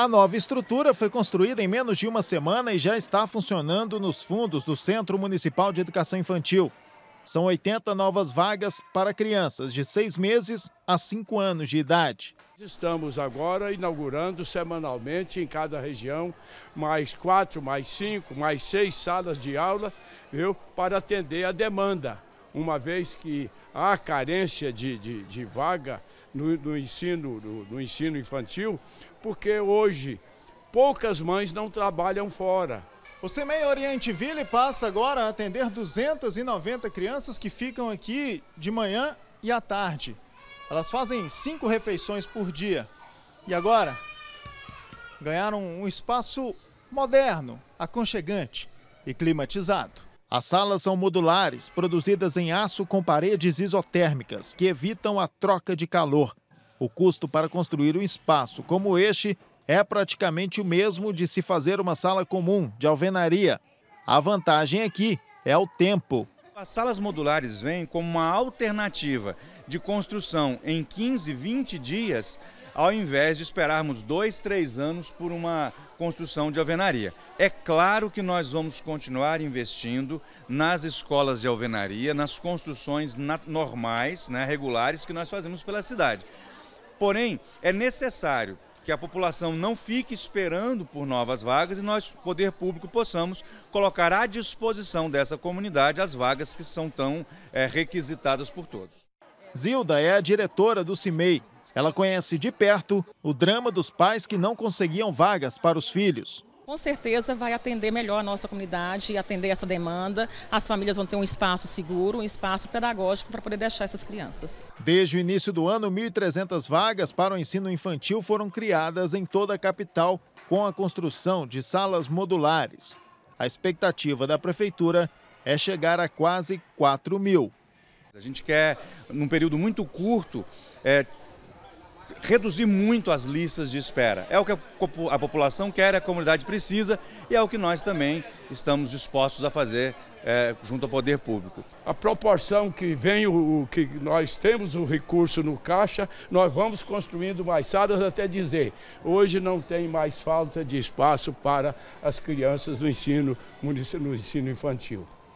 A nova estrutura foi construída em menos de uma semana e já está funcionando nos fundos do Centro Municipal de Educação Infantil. São 80 novas vagas para crianças de seis meses a cinco anos de idade. Estamos agora inaugurando semanalmente em cada região mais quatro, mais cinco, mais seis salas de aula viu, para atender a demanda, uma vez que há carência de, de, de vaga no, no ensino, no, no ensino infantil, porque hoje poucas mães não trabalham fora. O CEMEI Oriente Ville passa agora a atender 290 crianças que ficam aqui de manhã e à tarde. Elas fazem cinco refeições por dia. E agora ganharam um espaço moderno, aconchegante e climatizado. As salas são modulares, produzidas em aço com paredes isotérmicas, que evitam a troca de calor. O custo para construir um espaço como este é praticamente o mesmo de se fazer uma sala comum de alvenaria. A vantagem aqui é o tempo. As salas modulares vêm como uma alternativa de construção em 15, 20 dias ao invés de esperarmos dois, três anos por uma construção de alvenaria. É claro que nós vamos continuar investindo nas escolas de alvenaria, nas construções normais, né, regulares que nós fazemos pela cidade. Porém, é necessário que a população não fique esperando por novas vagas e nós, poder público, possamos colocar à disposição dessa comunidade as vagas que são tão é, requisitadas por todos. Zilda é a diretora do CIMEI, ela conhece de perto o drama dos pais que não conseguiam vagas para os filhos. Com certeza vai atender melhor a nossa comunidade e atender essa demanda. As famílias vão ter um espaço seguro, um espaço pedagógico para poder deixar essas crianças. Desde o início do ano, 1.300 vagas para o ensino infantil foram criadas em toda a capital com a construção de salas modulares. A expectativa da prefeitura é chegar a quase 4 mil. A gente quer, num período muito curto, é, reduzir muito as listas de espera. É o que a população quer, a comunidade precisa e é o que nós também estamos dispostos a fazer é, junto ao poder público. A proporção que vem, o, o, que nós temos o recurso no caixa, nós vamos construindo mais salas até dizer, hoje não tem mais falta de espaço para as crianças no ensino, no ensino infantil.